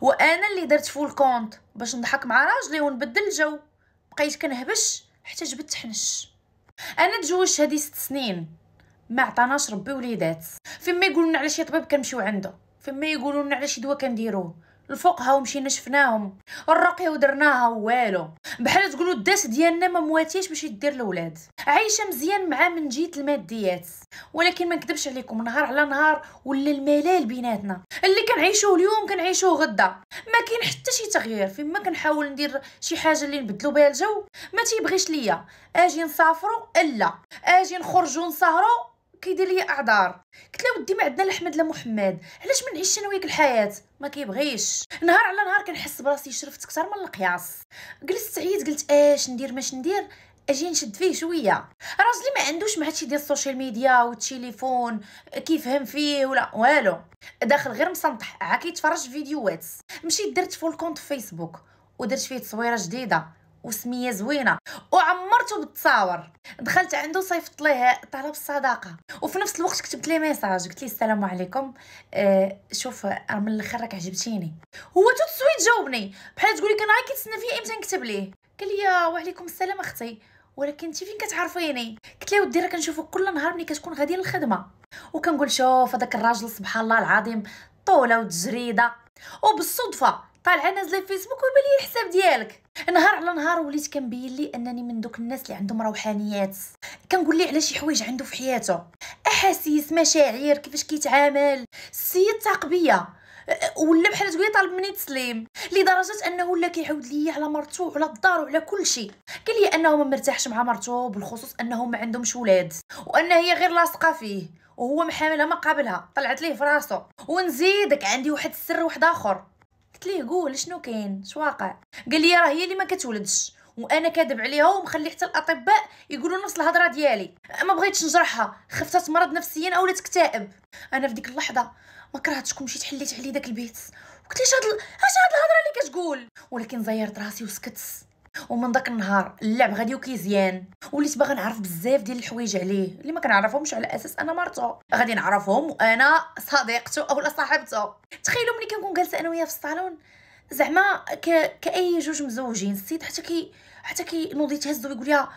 وانا اللي درت فول كونت باش نضحك مع راجلي ونبدل الجو بقيت كنهبش حتى جبت تحنش انا تزوجت هادي ست سنين ما عطاناش ربي وليدات فيما يقولون لنا على شي طبيب كنمشيو عنده فيما يقولون لنا على شي دواء كنديروه الفقهاء ومشينا شفناهم الرقية ودرناها والو بحال تقولوا الداس ديالنا ما مواتيش باش يدير الاولاد عايشه مزيان مع من جهه الماديات ولكن ما نكذبش عليكم نهار على نهار ولا الملال بيناتنا اللي كنعيشوه اليوم كنعيشوه غدا ما كاين حتى شي تغيير فيما كنحاول ندير شي حاجه اللي نبدلو بها الجو ما تيبغيش ليا اجي نسافروا الا اجي نخرجوا نسهروا كيدير لي اعذار قلت له ودي ما عندنا لحمد لا محمد علاش ما نعيش انا وياك الحياه ما كيبغيش نهار على نهار كنحس براسي شرفت اكثر من القياس جلست عييت قلت اش ندير ماش ندير اجي نشد فيه شويه راجلي ما عندوش مع هادشي ديال السوشيال ميديا والتليفون كيفهم فيه ولا والو داخل غير مسنطح عا كيتفرج فيديوهات مشيت درت فول كونت فيسبوك ودرت فيه تصويره جديده وسميه زوينه وعمرته بالتصاور دخلت عنده صيفط ليه طلب الصداقه وفي نفس الوقت كتبت ليه ميساج قلت ليه السلام عليكم آه شوف من الاخر راك عجبتيني هو تو سويت جاوبني بحال تقولي كان غير كيتسنى فيا امتى نكتب ليه قال لي وعليكم السلام اختي ولكن انت فين كتعرفيني قلت ليه ودي راه كنشوفك كل نهار ملي كتكون غادي للخدمه وكنقول شوف هذاك الراجل سبحان الله العظيم طوله وتجريده وبالصدفه طالعه نازله فيسبوك ويبان لي الحساب ديالك نهار على نهار وليت كنبين لي انني من دوك الناس اللي عندهم روحانيات كنقول ليه على شي حوايج عنده في حياته احاسيس مشاعر كيفاش كيتعامل السيد ثقبيه ولا بحال تقولي طالب مني تسليم لدرجه انه ولا كيعاود ليا على مرته وعلى الدار وعلى كل شيء قال لي انه ما مرتاحش مع مرته بالخصوص انه ما عندهمش ولاد وان هي غير لاصقه فيه وهو محاملها ما قابلها طلعت ليه في راسه ونزيدك عندي واحد السر واحد اخر قلت ليه قول شنو كاين اش واقع قال لي راه هي اللي ما كتولدش وانا كاذب عليها ومخلي حتى الاطباء يقولوا نفس الهضره ديالي ما بغيتش نجرحها خفت تمرض نفسيا او تكتئب انا في ديك اللحظه ما كون مشيت حليت عليه داك البيت قلت ليش هاد اش هاد الهضره اللي كتقول ولكن زيرت راسي وسكت ومن داك النهار اللعب غادي وكيزيان وليت باغا نعرف بزاف ديال الحوايج عليه اللي ما كنعرفهمش على اساس انا مرته غادي نعرفهم وانا صديقته اولا صاحبته تخيلوا ملي كنكون جالسه انا وياه في الصالون زعما ك... كاي جوج مزوجين السيد حتى كي حتى نوضي تهزو ويقول لها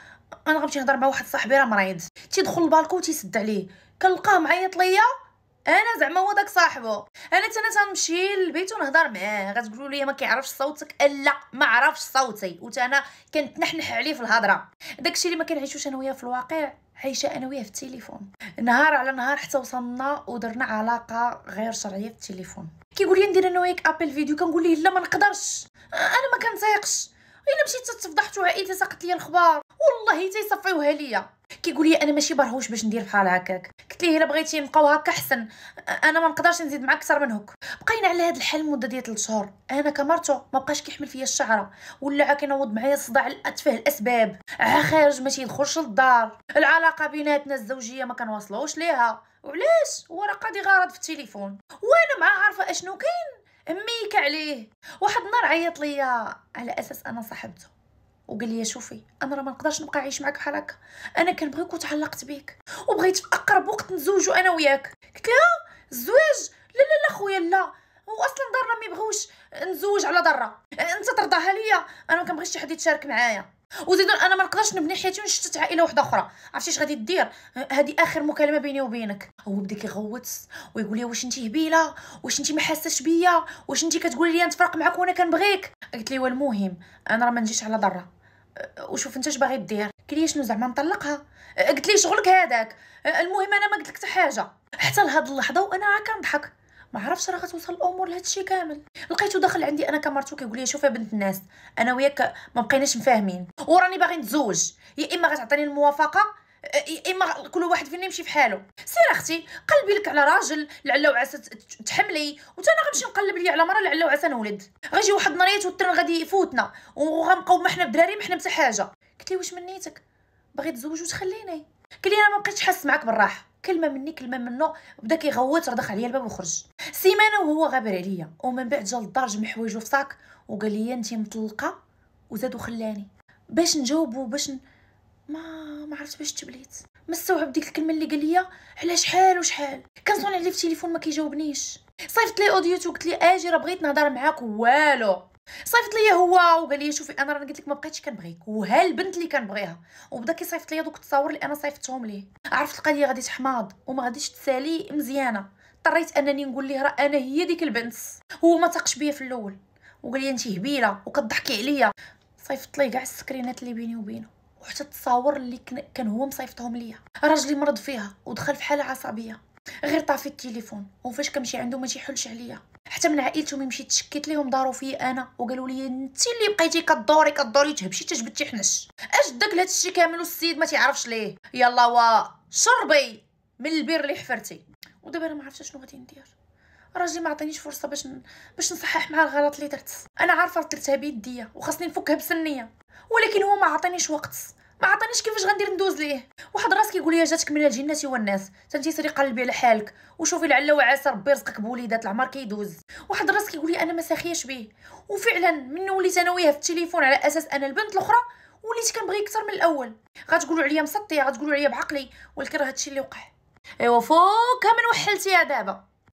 انا غنمشي نهضر مع واحد صاحبي راه مريض تيدخل البالكون تيسد عليه كنلقاه معيط ليا انا زعما هو داك صاحبه انا حتى انا تنمشي للبيت ونهضر معاه غتقولوا لي ما كيعرفش صوتك لا ما عرفش صوتي وتا انا كنتنحنح عليه في الهضره داكشي اللي ما كنعيشوش انا وياه في الواقع عايشه انا وياه في التليفون نهار على نهار حتى وصلنا ودرنا علاقه غير شرعيه في التليفون كيقول لي ندير انا وياك ابل فيديو كنقول ليه لا ما نقدرش انا ما كنصيقش الا مشيت تفضحت وعائلتي سقط لي الخبار والله تيصفيوها ليا كيقول لي انا ماشي برهوش باش ندير بحال هكاك قلت ليه الا بغيتي نبقاو هكا حسن انا ما نقدرش نزيد معاك اكثر من هك بقينا على هذا الحال مده ديال 3 شهور انا كمرته ما بقاش كيحمل فيا الشعره ولا كينوض معايا صداع لاتفه الاسباب عا خارج ما تيدخلش للدار العلاقه بيناتنا الزوجيه ما كنواصلوش ليها وعلاش هو راه قاضي غارض في التليفون وانا مع عارفه اشنو كاين اميك عليه واحد النهار عيط ليا على اساس انا صاحبته وقال لي شوفي انا راه ما نقدرش نبقى عايش معاك بحال هكا انا كنبغيك وتعلقت بيك وبغيت في اقرب وقت نتزوجوا انا وياك قلت لها آه، الزواج لا لا لا خويا لا هو اصلا دارنا ما يبغوش نتزوج على ضره انت ترضاها ليا انا ما كنبغيش شي حد يتشارك معايا وزيد انا ما نقدرش نبني حياتي ونشتت عائله واحده اخرى عرفتي اش غادي دير هذه اخر مكالمه بيني وبينك هو بدا كيغوت ويقول لي واش انت هبيله واش انت ما حاساش بيا واش انت كتقولي لي نتفرق معاك وانا كنبغيك قلت ليه المهم انا راه ما نجيش على ضره وشوف انت اش باغي دير قال لي شنو زعما نطلقها قلت ليه شغلك هذاك المهم انا ما قلت لك حتى حاجه حتى لهاد اللحظه وانا عا كنضحك ما عرفتش راه غتوصل الامور لهذا الشيء كامل لقيته داخل عندي انا كمرتو كيقول لي شوفي بنت الناس انا وياك ما بقيناش مفاهمين وراني باغي نتزوج يا اما غتعطيني الموافقه اما كل واحد فينا يمشي في حاله سير اختي قلبي لك على راجل لعله وعسى تحملي وتا انا غنمشي نقلب لي على مرا لعله وعسى نولد غيجي واحد النهاريات والترن غادي يفوتنا وغنبقاو ما حنا بدراري ما حنا حتى حاجه قلت لي واش من نيتك باغي تزوج وتخليني قال لي انا ما بقيتش حاس معاك بالراحه كلمه مني كلمه منه بدا كيغوت ردخ عليا الباب وخرج سيمانه وهو غابر عليا ومن بعد جا للدار جمع حوايجو في صاك وقال لي انت مطلقه وزاد وخلاني باش نجاوبو باش ن... ما ما عرفت باش تبليت مستوعب ديك الكلمه اللي قال لي على شحال وشحال كنصون عليه في التليفون ما كيجاوبنيش صيفط لي اوديو وقلت لي اجي راه بغيت نهضر معاك والو صيفط ليا هو وقال لي شوفي انا راني قلت لك ما بقيتش كنبغيك وها البنت اللي كنبغيها وبدا كيصيفط ليا دوك التصاور اللي انا صيفطتهم ليه عرفت القضيه غادي تحماض وما غاديش تسالي مزيانه اضطريت انني نقول ليه راه انا هي ديك البنت هو ما تاقش بيا في الاول وقال لي انت هبيله وكضحكي عليا صيفط ليه كاع السكرينات اللي بيني وبينه وحتى التصاور اللي كان هو مصيفطهم ليا راجلي مرض فيها ودخل في حاله عصبيه غير طافي التليفون وفاش كنمشي عنده ما تيحلش عليا حتى من عائلته ملي مشيت تشكيت ليهم داروا فيا انا وقالوا لي انت اللي بقيتي كدوري كدوري تهبشي تجبدتي حنش اش داك هادشي كامل والسيد ما تيعرفش ليه يلا وا شربي من البير اللي حفرتي ودابا انا ما عرفتش شنو غادي ندير راجلي ما عطانيش فرصه باش ن... باش نصحح معاه الغلط اللي درت انا عارفه درتها بيديا وخاصني نفكها بسنيه ولكن هو ما عطانيش وقت ما عطانيش كيفاش غندير ندوز ليه واحد راس كيقول لي جاتك من الجنات والناس تنتي سيري قلبي على حالك وشوفي لعل وعسى ربي يرزقك بوليدات العمر كيدوز واحد راس كيقول لي انا ما ساخياش بيه وفعلا من وليت انا وياه في التليفون على اساس انا البنت الاخرى وليت كنبغي اكثر من الاول غتقولوا عليا مسطيه غتقولوا عليا بعقلي ولكن راه هادشي اللي وقع ايوا فوكها من وحلتيها دابا